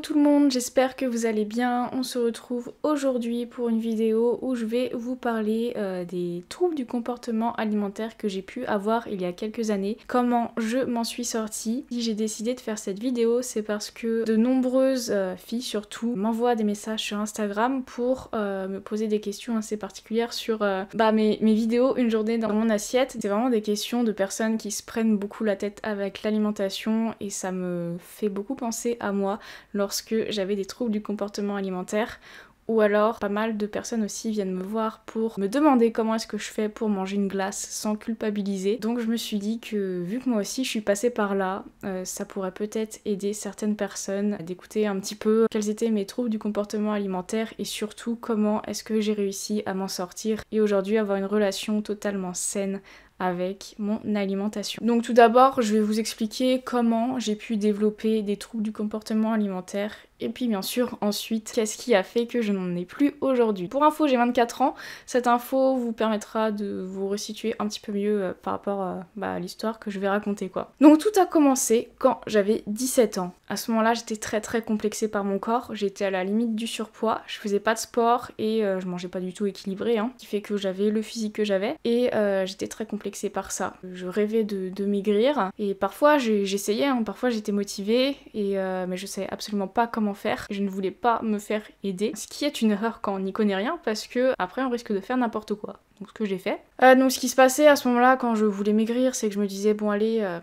tout le monde, j'espère que vous allez bien. On se retrouve aujourd'hui pour une vidéo où je vais vous parler euh, des troubles du comportement alimentaire que j'ai pu avoir il y a quelques années, comment je m'en suis sortie. Si j'ai décidé de faire cette vidéo, c'est parce que de nombreuses euh, filles surtout m'envoient des messages sur Instagram pour euh, me poser des questions assez particulières sur bah, mes, mes vidéos une journée dans mon assiette. C'est vraiment des questions de personnes qui se prennent beaucoup la tête avec l'alimentation et ça me fait beaucoup penser à moi lorsque j'avais des troubles du comportement alimentaire ou alors pas mal de personnes aussi viennent me voir pour me demander comment est-ce que je fais pour manger une glace sans culpabiliser. Donc je me suis dit que vu que moi aussi je suis passée par là, euh, ça pourrait peut-être aider certaines personnes à d'écouter un petit peu quels étaient mes troubles du comportement alimentaire et surtout comment est-ce que j'ai réussi à m'en sortir et aujourd'hui avoir une relation totalement saine avec mon alimentation. Donc tout d'abord, je vais vous expliquer comment j'ai pu développer des troubles du comportement alimentaire et puis bien sûr, ensuite, qu'est-ce qui a fait que je n'en ai plus aujourd'hui Pour info, j'ai 24 ans. Cette info vous permettra de vous resituer un petit peu mieux euh, par rapport euh, bah, à l'histoire que je vais raconter quoi. Donc tout a commencé quand j'avais 17 ans. À ce moment-là, j'étais très très complexée par mon corps. J'étais à la limite du surpoids. Je faisais pas de sport et euh, je mangeais pas du tout équilibré, hein, ce qui fait que j'avais le physique que j'avais et j'étais très complexée par ça. Je rêvais de, maigrir et parfois j'essayais, hein. parfois j'étais motivée et mais je savais absolument pas comment faire. Je ne voulais pas me faire aider, ce qui est une erreur quand on n'y connaît rien parce que après on risque de faire n'importe quoi. Donc ce que j'ai fait. Euh, donc ce qui se passait à ce moment-là quand je voulais maigrir, c'est que je me disais bon allez, euh,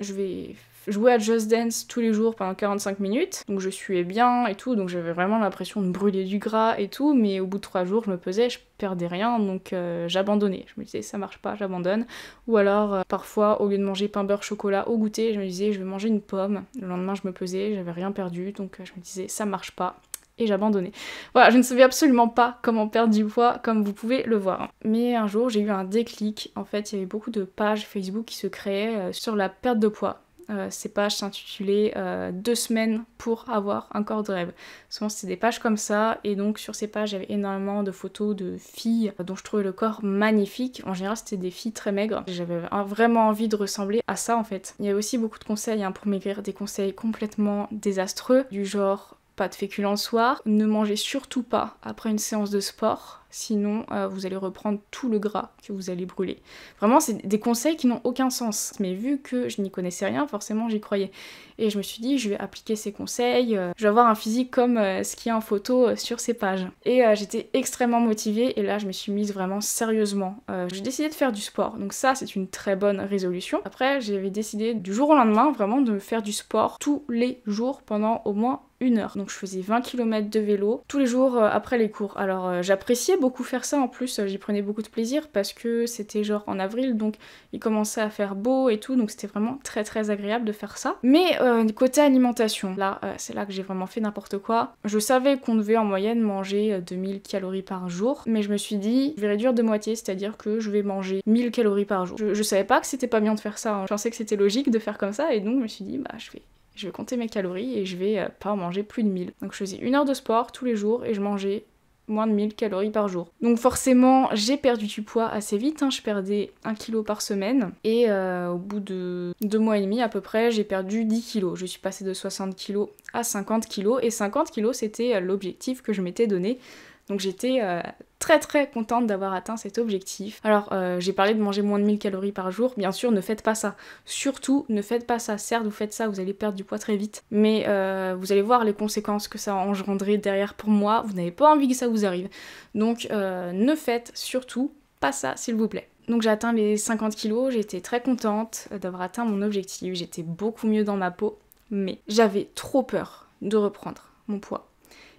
je vais jouais à Just Dance tous les jours pendant 45 minutes. Donc je suais bien et tout, donc j'avais vraiment l'impression de brûler du gras et tout, mais au bout de 3 jours, je me pesais, je perdais rien, donc euh, j'abandonnais. Je me disais, ça marche pas, j'abandonne. Ou alors, euh, parfois, au lieu de manger pain, beurre, chocolat au goûter, je me disais, je vais manger une pomme. Le lendemain, je me pesais, j'avais rien perdu, donc euh, je me disais, ça marche pas et j'abandonnais. Voilà, je ne savais absolument pas comment perdre du poids, comme vous pouvez le voir. Mais un jour, j'ai eu un déclic. En fait, il y avait beaucoup de pages Facebook qui se créaient sur la perte de poids. Euh, ces pages s'intitulaient euh, Deux semaines pour avoir un corps de rêve. Souvent c'était des pages comme ça, et donc sur ces pages j'avais énormément de photos de filles euh, dont je trouvais le corps magnifique. En général c'était des filles très maigres. J'avais vraiment envie de ressembler à ça en fait. Il y avait aussi beaucoup de conseils hein, pour maigrir, des conseils complètement désastreux, du genre pas de féculents le soir, ne mangez surtout pas après une séance de sport, sinon euh, vous allez reprendre tout le gras que vous allez brûler. Vraiment, c'est des conseils qui n'ont aucun sens. Mais vu que je n'y connaissais rien, forcément j'y croyais. Et je me suis dit, je vais appliquer ces conseils, euh, je vais avoir un physique comme euh, ce qu'il y a en photo sur ces pages. Et j'étais extrêmement motivée, et là je me suis mise vraiment sérieusement. j'ai décidé de faire du sport, donc ça c'est une très bonne résolution. Après, j'avais décidé du jour au lendemain vraiment de faire du sport tous les jours pendant au moins une heure. Donc je faisais 20 km de vélo tous les jours après les cours. Alors j'appréciais beaucoup faire ça en plus, euh, j'y prenais beaucoup de plaisir parce que c'était genre en avril donc il commençait à faire beau et tout donc c'était vraiment très très agréable de faire ça. Mais euh, côté alimentation, là euh, c'est là que j'ai vraiment fait n'importe quoi. Je savais qu'on devait en moyenne manger 2000 calories par jour mais je me suis dit je vais réduire de moitié c'est-à-dire que je vais manger 1000 calories par jour. Je, savais pas que c'était pas bien de faire ça, hein. je pensais que c'était logique de faire comme ça et donc je me suis dit bah je vais je vais compter mes calories et je vais pas en manger plus de 1000. Donc je faisais une heure de sport tous les jours et je mangeais moins de 1000 calories par jour. Donc forcément, j'ai perdu du poids assez vite, hein. je perdais 1 kg par semaine et euh, au bout de 2 mois et demi à peu près, j'ai perdu 10 kg. Je suis passée de 60 kg à 50 kg et 50 kg c'était euh, l'objectif que je m'étais donné donc j'étais euh, très très contente d'avoir atteint cet objectif. Alors euh, j'ai parlé de manger moins de 1000 calories par jour, bien sûr ne faites pas ça. Surtout ne faites pas ça. Certes vous faites ça, vous allez perdre du poids très vite, mais euh, vous allez voir les conséquences que ça engendrerait derrière pour moi. Vous n'avez pas envie que ça vous arrive. Donc ne faites surtout pas ça s'il vous plaît. Donc j'ai atteint les 50 kilos, j'étais très contente d'avoir atteint mon objectif, j'étais beaucoup mieux dans ma peau, mais j'avais trop peur de reprendre mon poids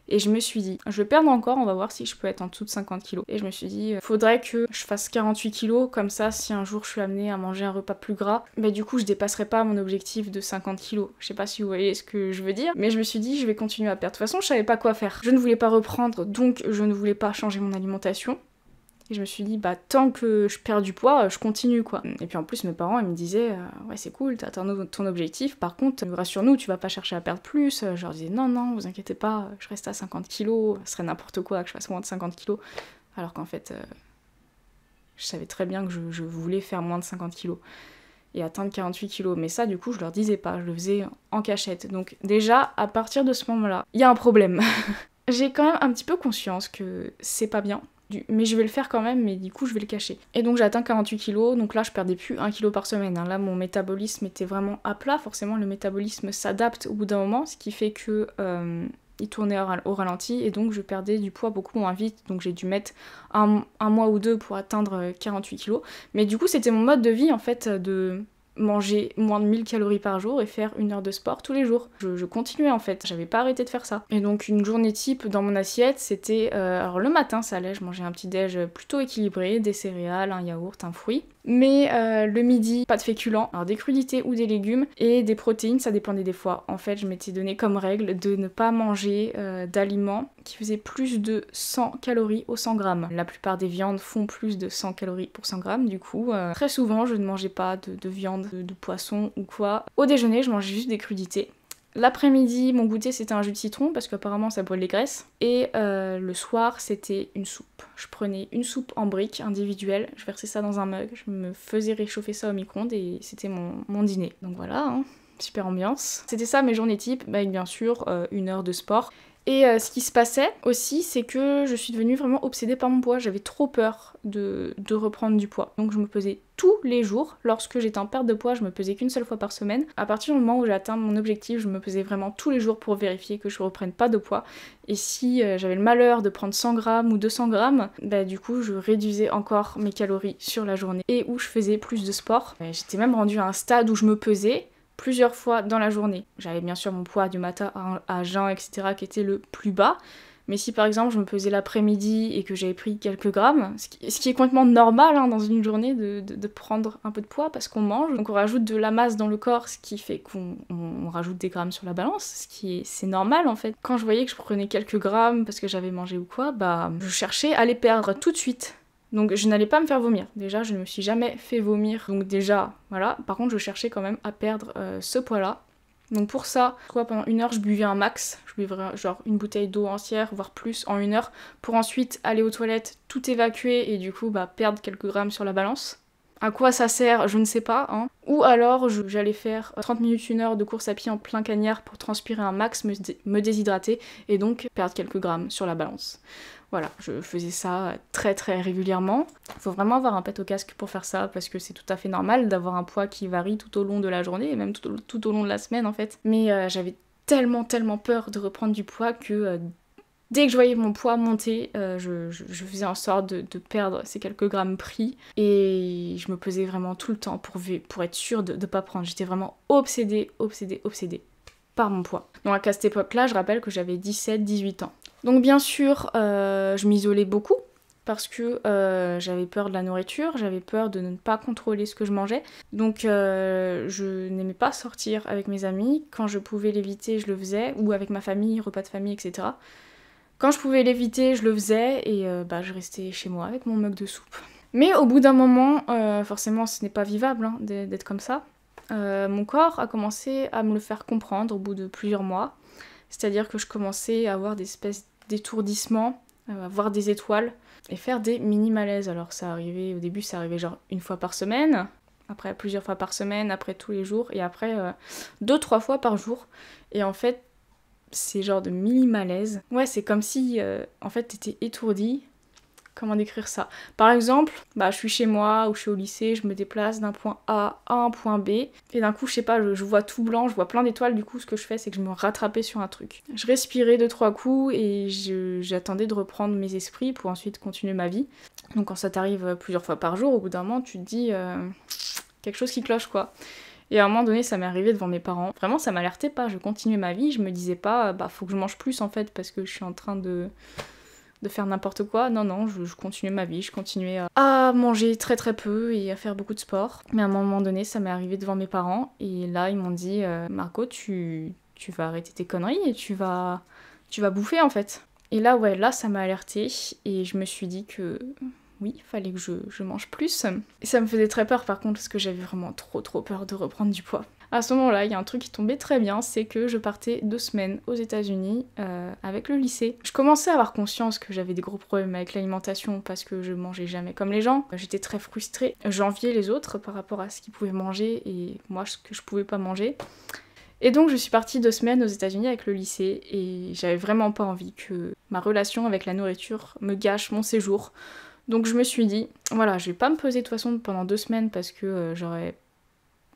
et je me suis dit, je vais perdre encore, on va voir si je peux être en dessous de 50 kilos. Et je me suis dit, euh, faudrait que je fasse 48 kilos, comme ça, si un jour je suis amenée à manger un repas plus gras, mais du coup, je dépasserai pas mon objectif de 50 kilos. Je sais pas si vous voyez ce que je veux dire, mais je me suis dit, je vais continuer à perdre. De toute façon, je savais pas quoi faire. Je ne voulais pas reprendre, donc je ne voulais pas changer mon alimentation. Et je me suis dit, bah tant que je perds du poids, je continue quoi. Et puis en plus, mes parents, ils me disaient, euh, ouais, c'est cool, t'as atteint ton objectif, par contre, rassure-nous, tu vas pas chercher à perdre plus. Je leur disais, non, non, vous inquiétez pas, je reste à 50 kilos, ce serait n'importe quoi que je fasse moins de 50 kilos. Alors qu'en fait, euh, je savais très bien que je, je, voulais faire moins de 50 kilos et atteindre 48 kilos. Mais ça, du coup, je leur disais pas, je le faisais en cachette. Donc, déjà, à partir de ce moment-là, il y a un problème. J'ai quand même un petit peu conscience que c'est pas bien, mais je vais le faire quand même, mais du coup je vais le cacher. Et donc j'atteins 48 kg, donc là je perdais plus 1 kg par semaine. Hein. Là mon métabolisme était vraiment à plat, forcément le métabolisme s'adapte au bout d'un moment, ce qui fait que euh, il tournait au ralenti et donc je perdais du poids beaucoup moins vite, donc j'ai dû mettre un, mois ou deux pour atteindre 48 euh, kg. Mais du coup c'était mon mode de vie en fait de manger moins de 1000 calories par jour et faire une heure de sport tous les jours. Je, continuais en fait, j'avais pas arrêté de faire ça. Et donc une journée type dans mon assiette, c'était... Euh, alors le matin ça allait, je mangeais un petit déj plutôt équilibré, des céréales, un yaourt, un fruit. Mais euh, le midi, pas de féculents, alors des crudités ou des légumes et des protéines, ça dépendait des fois. En fait, je m'étais donné comme règle de ne pas manger euh, d'aliments qui faisait plus de 100 calories au 100 grammes. La plupart des viandes font plus de 100 calories pour 100 grammes, du coup. Euh, très souvent, je ne mangeais pas de, viande, de, poisson ou quoi. Au déjeuner, je mangeais juste des crudités. L'après-midi, mon goûter, c'était un jus de citron parce qu'apparemment ça brûle les graisses. Et euh, le soir, c'était une soupe. Je prenais une soupe en briques individuelle, je versais ça dans un mug, je me faisais réchauffer ça au micro-ondes et c'était mon, dîner. Donc voilà, hein, super ambiance. C'était ça mes journées type, bah, avec bien sûr euh, une heure de sport et euh, ce qui se passait aussi, c'est que je suis devenue vraiment obsédée par mon poids. J'avais trop peur de, reprendre du poids. Donc je me pesais tous les jours. Lorsque j'étais en perte de poids, je me pesais qu'une seule fois par semaine. À partir du moment où j'ai atteint mon objectif, je me pesais vraiment tous les jours pour vérifier que je reprenne pas de poids. Et si euh, j'avais le malheur de prendre 100 grammes ou 200 grammes, bah, du coup je réduisais encore mes calories sur la journée et où je faisais plus de sport. J'étais même rendue à un stade où je me pesais plusieurs fois dans la journée. J'avais bien sûr mon poids du matin à jeun, etc., qui était le plus bas. Mais si par exemple je me pesais l'après-midi et que j'avais pris quelques grammes, ce qui, est complètement normal hein, dans une journée de, prendre un peu de poids parce qu'on mange, donc on rajoute de la masse dans le corps, ce qui fait qu'on rajoute des grammes sur la balance, ce qui est c'est normal en fait. Quand je voyais que je prenais quelques grammes parce que j'avais mangé ou quoi, bah je cherchais à les perdre tout de suite donc je n'allais pas me faire vomir. Déjà, je ne me suis jamais fait vomir. Donc déjà, voilà. Par contre, je cherchais quand même à perdre euh, ce poids-là. Donc pour ça, quoi, pendant une heure, je buvais un max. Je buvais genre une bouteille d'eau entière, voire plus, en une heure, pour ensuite aller aux toilettes, tout évacuer et du coup, bah, perdre quelques grammes sur la balance. À quoi ça sert, je ne sais pas. Hein. Ou alors j'allais faire 30 euh, minutes, 1 heure de course à pied en plein cagnard pour transpirer un max, me, déshydrater et donc perdre quelques grammes sur la balance. Voilà, je faisais ça très très régulièrement. Il faut vraiment avoir un pet au casque pour faire ça parce que c'est tout à fait normal d'avoir un poids qui varie tout au long de la journée et même tout au, long de la semaine en fait. Mais euh, j'avais tellement tellement peur de reprendre du poids que euh, Dès que je voyais mon poids monter, euh, je, faisais en sorte de, perdre ces quelques grammes pris et je me pesais vraiment tout le temps pour, pour être sûre de ne pas prendre. J'étais vraiment obsédée, obsédée, obsédée par mon poids. Donc à cette époque-là, je rappelle que j'avais 17-18 ans. Donc bien sûr, euh, je m'isolais beaucoup parce que euh, j'avais peur de la nourriture, j'avais peur de ne pas contrôler ce que je mangeais. Donc je n'aimais pas sortir avec mes amis. Quand je pouvais l'éviter, je le faisais, ou avec ma famille, repas de famille, etc. Quand je pouvais l'éviter, je le faisais et euh, bah, je restais chez moi avec mon mug de soupe. Mais au bout d'un moment, euh, forcément, ce n'est pas vivable hein, d'être comme ça. Euh, mon corps a commencé à me le faire comprendre au bout de plusieurs mois. C'est-à-dire que je commençais à avoir des espèces d'étourdissements, à voir des étoiles et faire des mini malaises. Alors ça arrivait au début, ça arrivait genre une fois par semaine, après plusieurs fois par semaine, après tous les jours et après deux trois fois par jour. Et en fait, c'est genre de mini malaise Ouais, c'est comme si euh, en fait t'étais étourdi. Comment décrire ça Par exemple, bah je suis chez moi ou je suis au lycée, je me déplace d'un point A à un point B et d'un coup, je sais pas, je, vois tout blanc, je vois plein d'étoiles. Du coup, ce que je fais, c'est que je me rattrapais sur un truc. Je respirais deux trois coups et j'attendais de reprendre mes esprits pour ensuite continuer ma vie. Donc quand ça t'arrive plusieurs fois par jour, au bout d'un moment, tu te dis euh, quelque chose qui cloche quoi. Et à un moment donné, ça m'est arrivé devant mes parents. Vraiment, ça m'alertait pas. Je continuais ma vie. Je me disais pas, euh, bah, faut que je mange plus en fait, parce que je suis en train de, de faire n'importe quoi. Non, non, je, continuais ma vie. Je continuais à, manger très très peu et à faire beaucoup de sport. Mais à un moment donné, ça m'est arrivé devant mes parents. Et là, ils m'ont dit, euh, Marco, tu, tu vas arrêter tes conneries et tu vas, tu vas bouffer en fait. Et là, ouais, là, ça m'a alerté Et je me suis dit que oui, il fallait que je, mange plus. Et ça me faisait très peur par contre parce que j'avais vraiment trop trop peur de reprendre du poids. À ce moment-là, il y a un truc qui tombait très bien, c'est que je partais deux semaines aux États-Unis euh, avec le lycée. Je commençais à avoir conscience que j'avais des gros problèmes avec l'alimentation parce que je mangeais jamais comme les gens. J'étais très frustrée. J'enviais les autres par rapport à ce qu'ils pouvaient manger et moi ce que je pouvais pas manger. Et donc je suis partie deux semaines aux États-Unis avec le lycée et j'avais vraiment pas envie que ma relation avec la nourriture me gâche mon séjour. Donc je me suis dit, voilà, je vais pas me peser de toute façon pendant deux semaines parce que euh, j'aurai j'aurais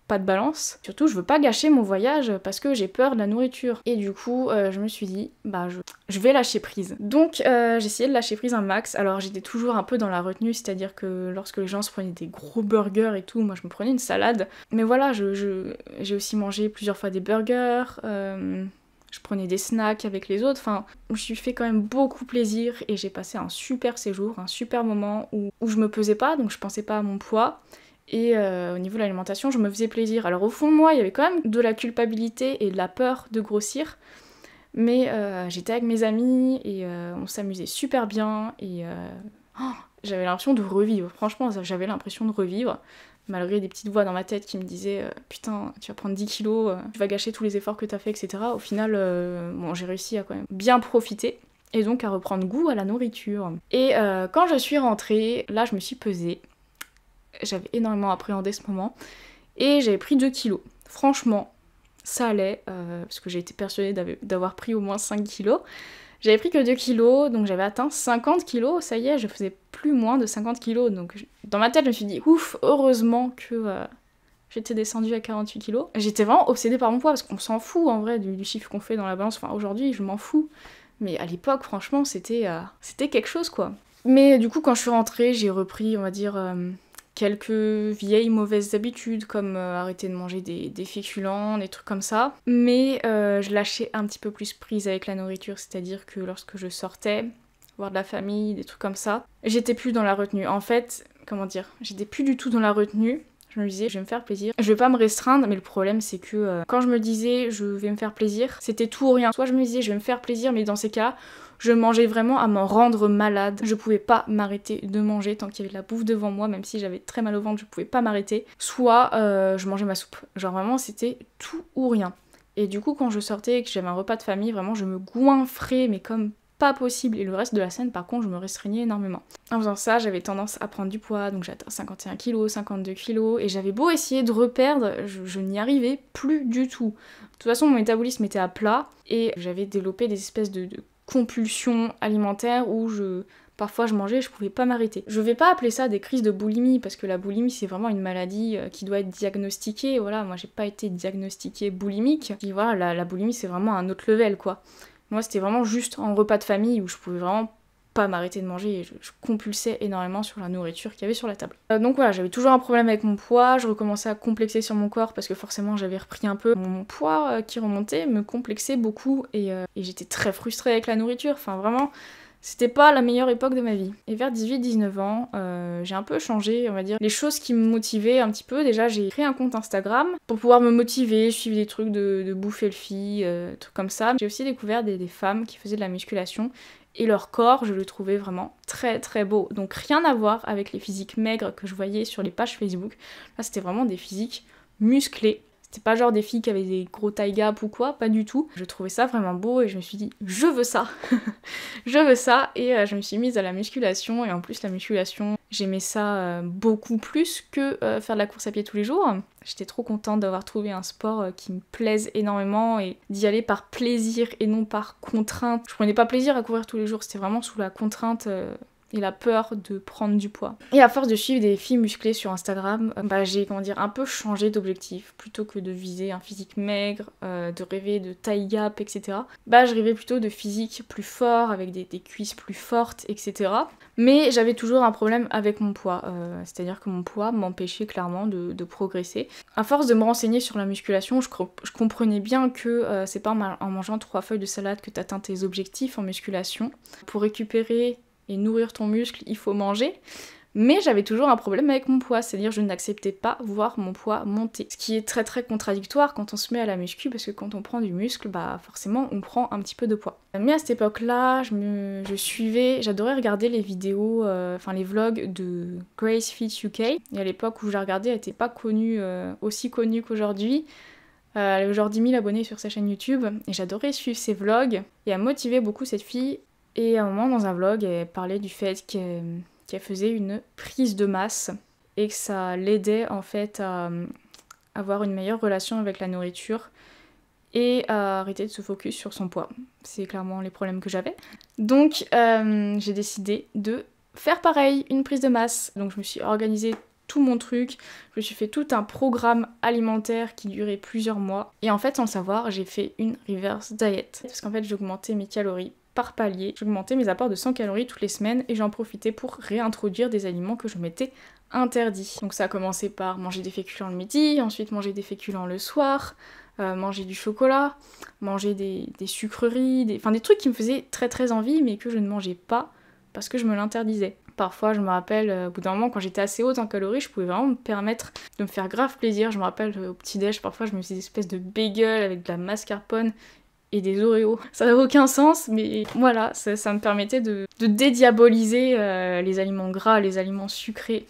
pas de balance. Surtout, je veux pas gâcher mon voyage parce que j'ai peur de la nourriture. Et du coup, euh, je me suis dit, bah, je, vais lâcher prise. Donc, euh, j'ai essayé de lâcher prise un max. Alors, j'étais toujours un peu dans la retenue, c'est-à-dire que lorsque les gens se prenaient des gros burgers et tout, moi, je me prenais une salade. Mais voilà, j'ai je, aussi mangé plusieurs fois des burgers je prenais des snacks avec les autres. Enfin, je me suis fait quand même beaucoup plaisir et j'ai passé un super séjour, un super moment où, où je me pesais pas, donc je pensais pas à mon poids. Et euh, au niveau de l'alimentation, je me faisais plaisir. Alors au fond de moi, il y avait quand même de la culpabilité et de la peur de grossir. Mais euh, j'étais avec mes amis et euh, on s'amusait super bien. Et oh, j'avais l'impression de revivre. Franchement, j'avais l'impression de revivre malgré des petites voix dans ma tête qui me disaient euh, Putain, tu vas prendre 10 kilos, euh, tu vas gâcher tous les efforts que t'as fait, etc. Au final, euh, bon, j'ai réussi à quand même bien profiter et donc à reprendre goût à la nourriture. Et quand je suis rentrée, là, je me suis pesée. J'avais énormément appréhendé ce moment et j'avais pris 2 kilos. Franchement, ça allait, parce que j'ai été persuadée d'avoir pris au moins 5 kilos. J'avais pris que 2 kilos, donc j'avais atteint 50 kilos, ça y est, je faisais plus moins de 50 kilos. Donc dans ma tête, je me suis dit, ouf, heureusement que euh, j'étais descendue à 48 kilos. J'étais vraiment obsédée par mon poids, parce qu'on s'en fout en vrai du, chiffre qu'on fait dans la balance. Enfin, aujourd'hui, je m'en fous. Mais à l'époque, franchement, c'était euh, c'était quelque chose, quoi. Mais du coup, quand je suis rentrée, j'ai repris, on va dire, euh, quelques vieilles mauvaises habitudes comme euh, arrêter de manger des, des, féculents, des trucs comme ça. Mais euh, je lâchais un petit peu plus prise avec la nourriture, c'est-à-dire que lorsque je sortais, voir de la famille, des trucs comme ça, j'étais plus dans la retenue. En fait, comment dire, j'étais plus du tout dans la retenue. Je me disais, je vais me faire plaisir. Je vais pas me restreindre, mais le problème c'est que euh, quand je me disais, je vais me faire plaisir, c'était tout ou rien. Soit je me disais, je vais me faire plaisir, mais dans ces cas, je mangeais vraiment à m'en rendre malade. Je pouvais pas m'arrêter de manger tant qu'il y avait de la bouffe devant moi, même si j'avais très mal au ventre, je pouvais pas m'arrêter. Soit euh, je mangeais ma soupe. Genre vraiment, c'était tout ou rien. Et du coup, quand je sortais et que j'avais un repas de famille, vraiment, je me goinfrais, mais comme pas possible. Et le reste de la scène, par contre, je me restreignais énormément. En faisant ça, j'avais tendance à prendre du poids, donc j'atteins 51 kg, 52 kg, et j'avais beau essayer de reperdre, je, n'y arrivais plus du tout. De toute façon, mon métabolisme était à plat, et j'avais développé des espèces de, compulsions alimentaires où je Parfois, je mangeais, je pouvais pas m'arrêter. Je vais pas appeler ça des crises de boulimie parce que la boulimie c'est vraiment une maladie euh, qui doit être diagnostiquée. Voilà, moi j'ai pas été diagnostiquée boulimique. Et voilà, la, la boulimie c'est vraiment un autre level quoi. Moi, c'était vraiment juste en repas de famille où je pouvais vraiment pas m'arrêter de manger et je, compulsais énormément sur la nourriture qu'il y avait sur la table. Euh, donc voilà, j'avais toujours un problème avec mon poids, je recommençais à complexer sur mon corps parce que forcément j'avais repris un peu. Mon poids euh, qui remontait me complexait beaucoup et, euh, et j'étais très frustrée avec la nourriture. Enfin vraiment, c'était pas la meilleure époque de ma vie. Et vers 18-19 ans, euh, j'ai un peu changé, on va dire, les choses qui me motivaient un petit peu. Déjà, j'ai créé un compte Instagram pour pouvoir me motiver, suivre des trucs de, de bouffer le fille, euh, trucs comme ça. J'ai aussi découvert des, des femmes qui faisaient de la musculation et leur corps, je le trouvais vraiment très très beau. Donc rien à voir avec les physiques maigres que je voyais sur les pages Facebook. Là, c'était vraiment des physiques musclées c'était pas genre des filles qui avaient des gros taille gap ou quoi, pas du tout. Je trouvais ça vraiment beau et je me suis dit, je veux ça Je veux ça Et euh, je me suis mise à la musculation et en plus, la musculation, j'aimais ça euh, beaucoup plus que euh, faire de la course à pied tous les jours. J'étais trop contente d'avoir trouvé un sport qui me plaise énormément et d'y aller par plaisir et non par contrainte. Je prenais pas plaisir à courir tous les jours, c'était vraiment sous la contrainte et la peur de prendre du poids. Et à force de suivre des filles musclées sur Instagram, euh, bah, j'ai comment dire un peu changé d'objectif. Plutôt que de viser un physique maigre, euh, de rêver de taille gap, etc. Bah je rêvais plutôt de physique plus fort, avec des, cuisses plus fortes, etc. Mais j'avais toujours un problème avec mon poids. Euh, c'est-à-dire que mon poids m'empêchait clairement de, progresser. À force de me renseigner sur la musculation, je, comprenais bien que c'est pas en mangeant trois feuilles de salade que tu atteins tes objectifs en musculation. Pour récupérer et nourrir ton muscle, il faut manger. Mais j'avais toujours un problème avec mon poids, c'est-à-dire je n'acceptais pas voir mon poids monter. Ce qui est très très contradictoire quand on se met à la muscu, parce que quand on prend du muscle, bah forcément on prend un petit peu de poids. Mais à cette époque-là, je, me... suivais, j'adorais regarder les vidéos, euh, enfin les vlogs de Grace Fit UK. Et à l'époque où je la regardais, elle n'était pas connue, euh, aussi connue qu'aujourd'hui. Euh, elle a aujourd'hui 10 000 abonnés sur sa chaîne YouTube et j'adorais suivre ses vlogs et à motivé beaucoup cette fille et à un moment, dans un vlog, elle parlait du fait qu'elle faisait une prise de masse et que ça l'aidait en fait à avoir une meilleure relation avec la nourriture et à arrêter de se focus sur son poids. C'est clairement les problèmes que j'avais. Donc euh, j'ai décidé de faire pareil, une prise de masse. Donc je me suis organisée tout mon truc, je me suis fait tout un programme alimentaire qui durait plusieurs mois. Et en fait, sans le savoir, j'ai fait une reverse diet. Parce qu'en fait, j'augmentais mes calories par palier. J'augmentais mes apports de 100 calories toutes les semaines et j'en profitais pour réintroduire des aliments que je m'étais interdits. Donc ça a commencé par manger des féculents le midi, ensuite manger des féculents le soir, euh, manger du chocolat, manger des, sucreries, des... enfin des trucs qui me faisaient très très envie mais que je ne mangeais pas parce que je me l'interdisais. Parfois, je me rappelle, euh, au bout d'un moment, quand j'étais assez haute en calories, je pouvais vraiment me permettre de me faire grave plaisir. Je me rappelle, euh, au petit-déj, parfois, je me faisais des espèces de bagels avec de la mascarpone et des Oreos. Ça n'a aucun sens, mais voilà, ça, me permettait de, dédiaboliser euh, les aliments gras, les aliments sucrés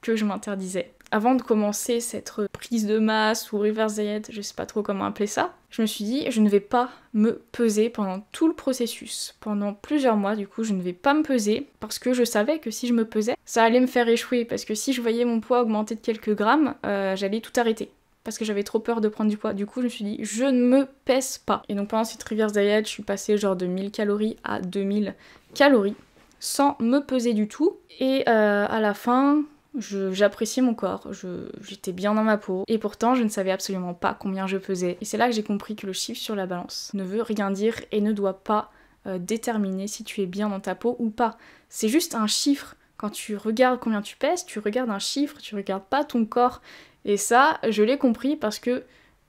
que je m'interdisais. Avant de commencer cette prise de masse ou reverse diet, je sais pas trop comment appeler ça, je me suis dit je ne vais pas me peser pendant tout le processus. Pendant plusieurs mois, du coup, je ne vais pas me peser parce que je savais que si je me pesais, ça allait me faire échouer parce que si je voyais mon poids augmenter de quelques grammes, euh, j'allais tout arrêter parce que j'avais trop peur de prendre du poids. Du coup, je me suis dit, je ne me pèse pas. Et donc pendant cette Rivière Diet, je suis passée genre de 1000 calories à 2000 calories sans me peser du tout. Et euh, à la fin, j'appréciais mon corps, j'étais bien dans ma peau. Et pourtant, je ne savais absolument pas combien je pesais. Et c'est là que j'ai compris que le chiffre sur la balance ne veut rien dire et ne doit pas euh, déterminer si tu es bien dans ta peau ou pas. C'est juste un chiffre quand tu regardes combien tu pèses, tu regardes un chiffre, tu regardes pas ton corps et ça, je l'ai compris parce que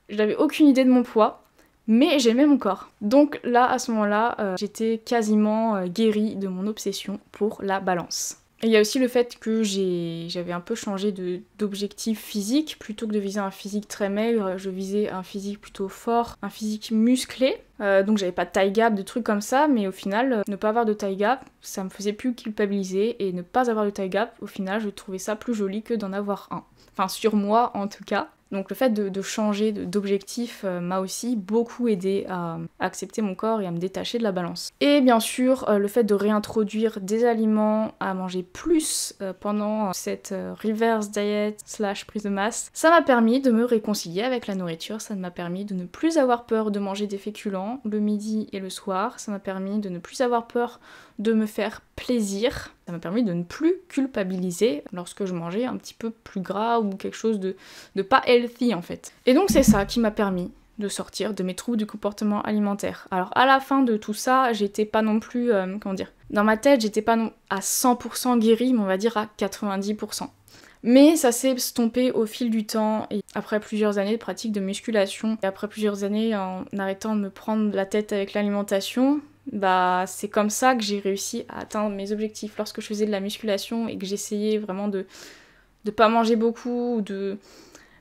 je n'avais aucune idée de mon poids, mais j'aimais mon corps. Donc là, à ce moment-là, euh, j'étais quasiment euh, guérie de mon obsession pour la balance il y a aussi le fait que j'avais un peu changé d'objectif physique. Plutôt que de viser un physique très maigre, je visais un physique plutôt fort, un physique musclé. Euh, donc j'avais pas de taille gap, de trucs comme ça, mais au final, euh, ne pas avoir de taille gap, ça me faisait plus culpabiliser. Et ne pas avoir de taille gap, au final, je trouvais ça plus joli que d'en avoir un. Enfin, sur moi en tout cas. Donc le fait de, changer d'objectif euh, m'a aussi beaucoup aidé à, accepter mon corps et à me détacher de la balance. Et bien sûr, euh, le fait de réintroduire des aliments, à manger plus euh, pendant cette reverse diet slash prise de masse, ça m'a permis de me réconcilier avec la nourriture, ça m'a permis de ne plus avoir peur de manger des féculents le midi et le soir, ça m'a permis de ne plus avoir peur de me faire plaisir ça m'a permis de ne plus culpabiliser lorsque je mangeais un petit peu plus gras ou quelque chose de, pas healthy en fait. Et donc c'est ça qui m'a permis de sortir de mes troubles du comportement alimentaire. Alors à la fin de tout ça, j'étais pas non plus, euh, comment dire, dans ma tête, j'étais pas non à 100% guérie, mais on va dire à 90%. Mais ça s'est estompé au fil du temps et après plusieurs années de pratique de musculation et après plusieurs années en arrêtant de me prendre la tête avec l'alimentation, bah c'est comme ça que j'ai réussi à atteindre mes objectifs. Lorsque je faisais de la musculation et que j'essayais vraiment de ne pas manger beaucoup, de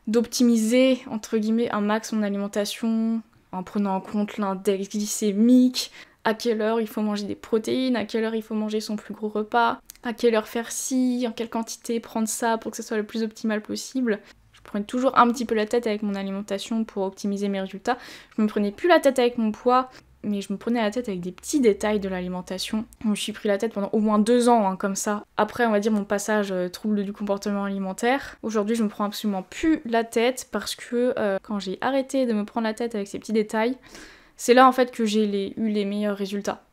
d'optimiser entre guillemets un max mon alimentation en prenant en compte l'index glycémique, à quelle heure il faut manger des protéines, à quelle heure il faut manger son plus gros repas, à quelle heure faire ci, en quelle quantité prendre ça pour que ce soit le plus optimal possible. Je prenais toujours un petit peu la tête avec mon alimentation pour optimiser mes résultats. Je me prenais plus la tête avec mon poids mais je me prenais la tête avec des petits détails de l'alimentation. Je suis pris la tête pendant au moins deux ans hein, comme ça. Après, on va dire mon passage euh, trouble du comportement alimentaire. Aujourd'hui, je me prends absolument plus la tête parce que euh, quand j'ai arrêté de me prendre la tête avec ces petits détails, c'est là en fait que j'ai eu les meilleurs résultats.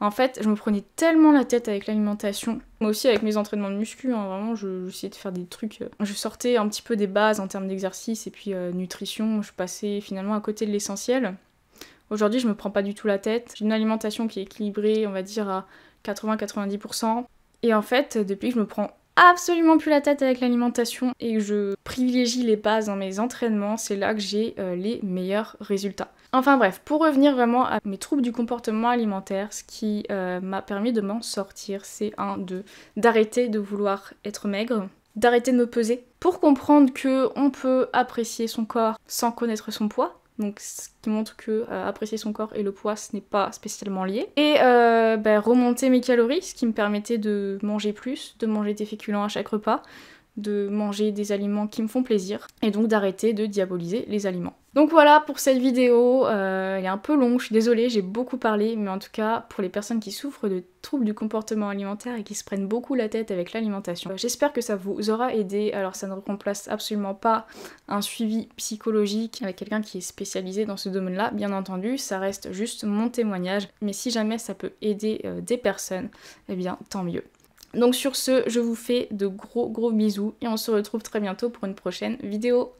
En fait, je me prenais tellement la tête avec l'alimentation, moi aussi avec mes entraînements de muscu, hein, vraiment, j'essayais de faire des trucs. Euh. Je sortais un petit peu des bases en termes d'exercice et puis nutrition, je passais finalement à côté de l'essentiel. Aujourd'hui, je me prends pas du tout la tête. J'ai une alimentation qui est équilibrée, on va dire à 80-90%. Et en fait, depuis que je me prends absolument plus la tête avec l'alimentation et que je privilégie les bases dans mes entraînements, c'est là que j'ai euh, les meilleurs résultats. Enfin bref, pour revenir vraiment à mes troubles du comportement alimentaire, ce qui euh, m'a permis de m'en sortir, c'est un de d'arrêter de vouloir être maigre, d'arrêter de me peser, pour comprendre que on peut apprécier son corps sans connaître son poids, donc ce qui montre que euh, apprécier son corps et le poids ce n'est pas spécialement lié. Et euh, bah, remonter mes calories, ce qui me permettait de manger plus, de manger des féculents à chaque repas, de manger des aliments qui me font plaisir et donc d'arrêter de diaboliser les aliments. Donc voilà pour cette vidéo, euh, elle est un peu longue, je suis désolée, j'ai beaucoup parlé, mais en tout cas pour les personnes qui souffrent de troubles du comportement alimentaire et qui se prennent beaucoup la tête avec l'alimentation, euh, j'espère que ça vous aura aidé. Alors ça ne remplace absolument pas un suivi psychologique avec quelqu'un qui est spécialisé dans ce domaine-là, bien entendu, ça reste juste mon témoignage, mais si jamais ça peut aider euh, des personnes, eh bien tant mieux. Donc sur ce, je vous fais de gros gros bisous et on se retrouve très bientôt pour une prochaine vidéo.